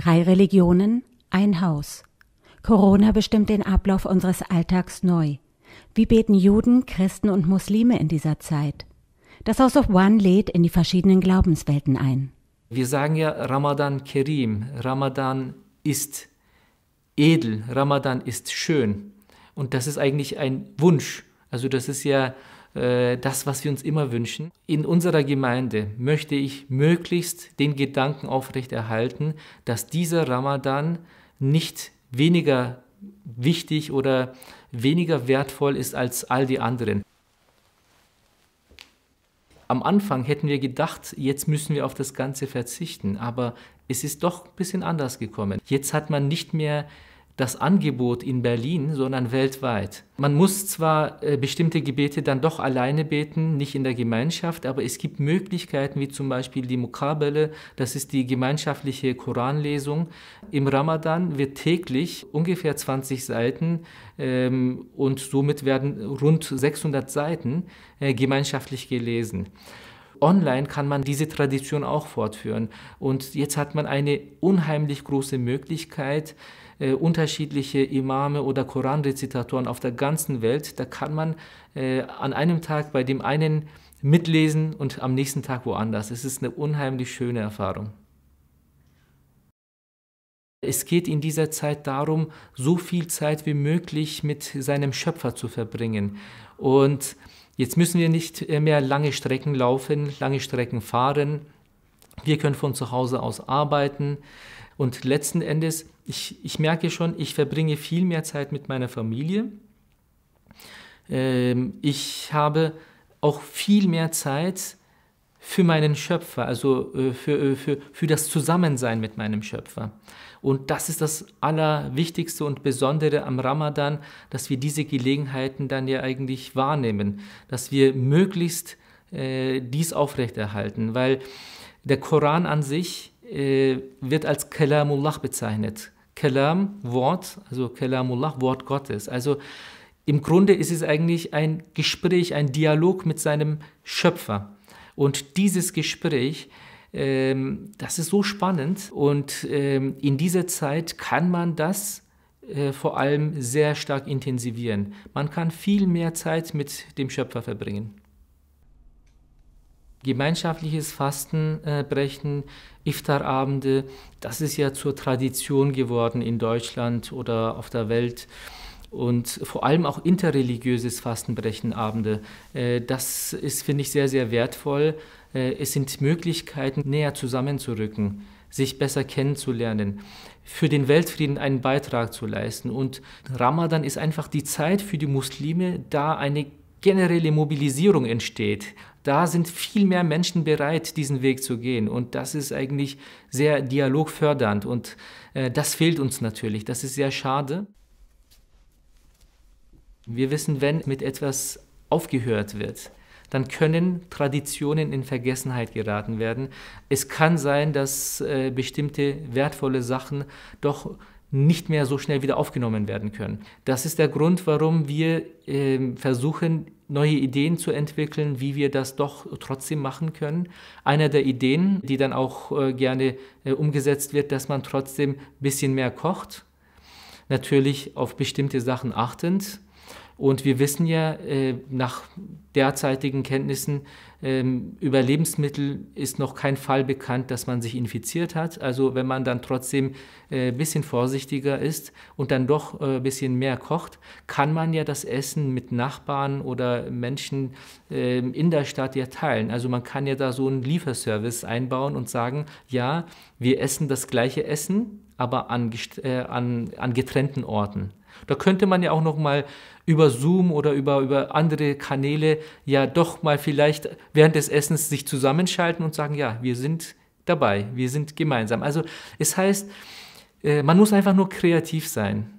Drei Religionen, ein Haus. Corona bestimmt den Ablauf unseres Alltags neu. Wie beten Juden, Christen und Muslime in dieser Zeit? Das House of One lädt in die verschiedenen Glaubenswelten ein. Wir sagen ja Ramadan Kerim, Ramadan ist edel, Ramadan ist schön. Und das ist eigentlich ein Wunsch. Also das ist ja äh, das, was wir uns immer wünschen. In unserer Gemeinde möchte ich möglichst den Gedanken aufrechterhalten, dass dieser Ramadan nicht weniger wichtig oder weniger wertvoll ist als all die anderen. Am Anfang hätten wir gedacht, jetzt müssen wir auf das Ganze verzichten, aber es ist doch ein bisschen anders gekommen. Jetzt hat man nicht mehr das Angebot in Berlin, sondern weltweit. Man muss zwar äh, bestimmte Gebete dann doch alleine beten, nicht in der Gemeinschaft, aber es gibt Möglichkeiten wie zum Beispiel die Mukabele, das ist die gemeinschaftliche Koranlesung. Im Ramadan wird täglich ungefähr 20 Seiten ähm, und somit werden rund 600 Seiten äh, gemeinschaftlich gelesen. Online kann man diese Tradition auch fortführen. Und jetzt hat man eine unheimlich große Möglichkeit, äh, unterschiedliche Imame oder Koranrezitatoren auf der ganzen Welt, da kann man äh, an einem Tag bei dem einen mitlesen und am nächsten Tag woanders. Es ist eine unheimlich schöne Erfahrung. Es geht in dieser Zeit darum, so viel Zeit wie möglich mit seinem Schöpfer zu verbringen. Und Jetzt müssen wir nicht äh, mehr lange Strecken laufen, lange Strecken fahren. Wir können von zu Hause aus arbeiten. Und letzten Endes, ich, ich merke schon, ich verbringe viel mehr Zeit mit meiner Familie. Ähm, ich habe auch viel mehr Zeit für meinen Schöpfer, also äh, für, äh, für, für das Zusammensein mit meinem Schöpfer. Und das ist das Allerwichtigste und Besondere am Ramadan, dass wir diese Gelegenheiten dann ja eigentlich wahrnehmen, dass wir möglichst äh, dies aufrechterhalten, weil der Koran an sich äh, wird als Kalamullah bezeichnet. Kalam, Wort, also Kalamullah, Wort Gottes. Also im Grunde ist es eigentlich ein Gespräch, ein Dialog mit seinem Schöpfer. Und dieses Gespräch ähm, das ist so spannend und ähm, in dieser Zeit kann man das äh, vor allem sehr stark intensivieren. Man kann viel mehr Zeit mit dem Schöpfer verbringen. Gemeinschaftliches Fastenbrechen, äh, Iftarabende, das ist ja zur Tradition geworden in Deutschland oder auf der Welt und vor allem auch interreligiöses Fastenbrechenabende. Äh, das ist, finde ich, sehr, sehr wertvoll, äh, es sind Möglichkeiten, näher zusammenzurücken, sich besser kennenzulernen, für den Weltfrieden einen Beitrag zu leisten. Und Ramadan ist einfach die Zeit für die Muslime, da eine generelle Mobilisierung entsteht. Da sind viel mehr Menschen bereit, diesen Weg zu gehen. Und das ist eigentlich sehr dialogfördernd. Und äh, das fehlt uns natürlich. Das ist sehr schade. Wir wissen, wenn mit etwas aufgehört wird, dann können Traditionen in Vergessenheit geraten werden. Es kann sein, dass äh, bestimmte wertvolle Sachen doch nicht mehr so schnell wieder aufgenommen werden können. Das ist der Grund, warum wir äh, versuchen, neue Ideen zu entwickeln, wie wir das doch trotzdem machen können. Einer der Ideen, die dann auch äh, gerne äh, umgesetzt wird, dass man trotzdem ein bisschen mehr kocht. Natürlich auf bestimmte Sachen achtend, und wir wissen ja äh, nach derzeitigen Kenntnissen, ähm, über Lebensmittel ist noch kein Fall bekannt, dass man sich infiziert hat. Also wenn man dann trotzdem ein äh, bisschen vorsichtiger ist und dann doch ein äh, bisschen mehr kocht, kann man ja das Essen mit Nachbarn oder Menschen ähm, in der Stadt ja teilen. Also man kann ja da so einen Lieferservice einbauen und sagen, ja, wir essen das gleiche Essen, aber an, an, an getrennten Orten. Da könnte man ja auch noch mal über Zoom oder über, über andere Kanäle ja doch mal vielleicht während des Essens sich zusammenschalten und sagen, ja, wir sind dabei, wir sind gemeinsam. Also es heißt, äh, man muss einfach nur kreativ sein.